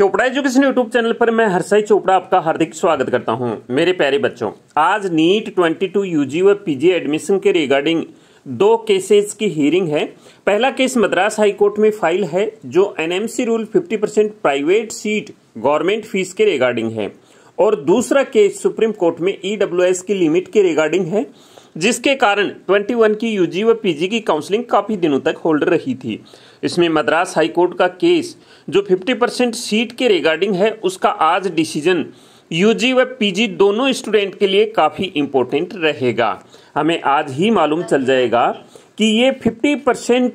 Chopra education YouTube channel पर मैं हरसाई चोपड़ा आपका हार्दिक स्वागत करता हूं मेरे प्यारे बच्चों आज नीट 22 यूजी व पीजी एडमिशन के रिगार्डिंग दो केसेस की हियरिंग है पहला केस मद्रास हाई कोर्ट में फाइल है जो NMC rule 50 percent private seat government fees के रिगार्डिंग है और दूसरा केस सुप्रीम कोर्ट में ईडब्ल्यू e की लिमिट के रिगार्डिंग है जिसके कारण 21 की यूजी व पीजी की काउंसलिंग काफ़ी दिनों तक होल्ड रही थी इसमें मद्रास हाईकोर्ट का केस जो 50 परसेंट सीट के रिगार्डिंग है उसका आज डिसीजन यूजी व पीजी दोनों स्टूडेंट के लिए काफ़ी इम्पोर्टेंट रहेगा हमें आज ही मालूम चल जाएगा कि ये 50 percent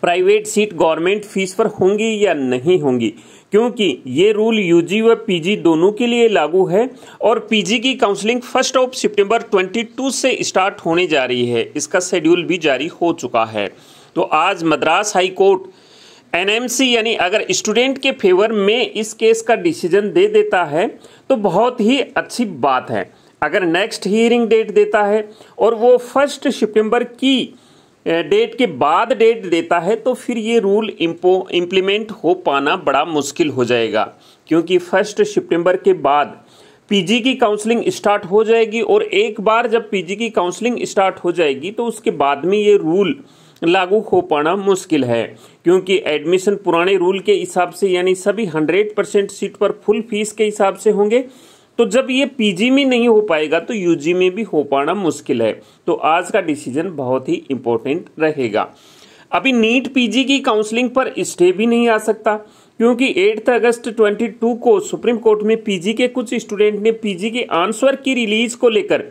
private seat government fees पर होंगी या नहीं होंगी क्योंकि ये रूल यूजी व पीजी दोनों के लिए लागू है और पीजी की काउंसलिंग फर्स्ट ऑफ सितंबर 22 से स्टार्ट होने जा रही है इसका शेड्यूल भी जारी हो चुका है तो आज मद्रास हाई कोर्ट एनएमसी यानी अगर स्टूडेंट के फेवर में इस केस का डिसीजन दे देता है तो बहुत ही अच्छी बात है अगर नेक्स्ट हियरिंग डेट देता है और वो फर्स्ट सितंबर की डेट के बाद डेट देता है तो फिर ये रूल इम्पो इम्प्लीमेंट हो पाना बड़ा मुश्किल हो जाएगा क्योंकि फर्स्ट सितंबर के बाद पीजी की काउंसलिंग स्टार्ट हो जाएगी और एक बार जब पीजी की काउंसलिंग स्टार्ट हो जाएगी तो उसके बाद में ये रूल लागू हो पाना मुश्किल है क्योंकि एडमिशन पुराने रूल के हिसाब से यानी सभी हंड्रेड परसेंट सीट पर फुल फीस के हिसाब से होंगे तो जब ये पीजी में नहीं हो पाएगा तो यूजी में भी हो पाना मुश्किल है तो आज का डिसीजन बहुत ही इंपॉर्टेंट रहेगा अभी नीट पीजी की काउंसलिंग पर स्टे भी नहीं आ सकता क्योंकि 8 अगस्त 22 को सुप्रीम कोर्ट में पीजी के कुछ स्टूडेंट ने पीजी के आंसर की रिलीज को लेकर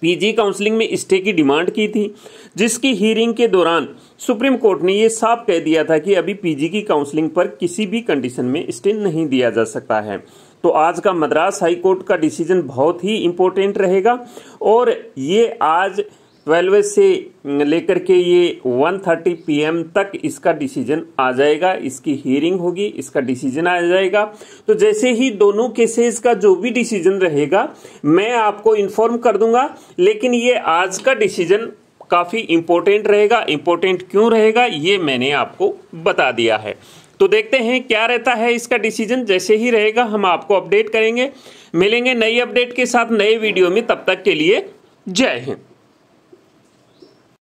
पीजी काउंसलिंग में स्टे की डिमांड की थी जिसकी हियरिंग के दौरान सुप्रीम कोर्ट ने यह साफ कह दिया था कि अभी पीजी की काउंसलिंग पर किसी भी कंडीशन में स्टे नहीं दिया जा सकता है तो आज का मद्रास हाई कोर्ट का डिसीजन बहुत ही इम्पोर्टेंट रहेगा और ये आज ट्वेल्व से लेकर के ये 1:30 पीएम तक इसका डिसीजन आ जाएगा इसकी हियरिंग होगी इसका डिसीजन आ जाएगा तो जैसे ही दोनों केसेस का जो भी डिसीजन रहेगा मैं आपको इन्फॉर्म कर दूंगा लेकिन ये आज का डिसीजन काफ़ी इंपॉर्टेंट रहेगा इंपॉर्टेंट क्यों रहेगा ये मैंने आपको बता दिया है तो देखते हैं क्या रहता है इसका डिसीजन जैसे ही रहेगा हम आपको अपडेट करेंगे मिलेंगे नई अपडेट के साथ नए वीडियो में तब तक के लिए जय हिंद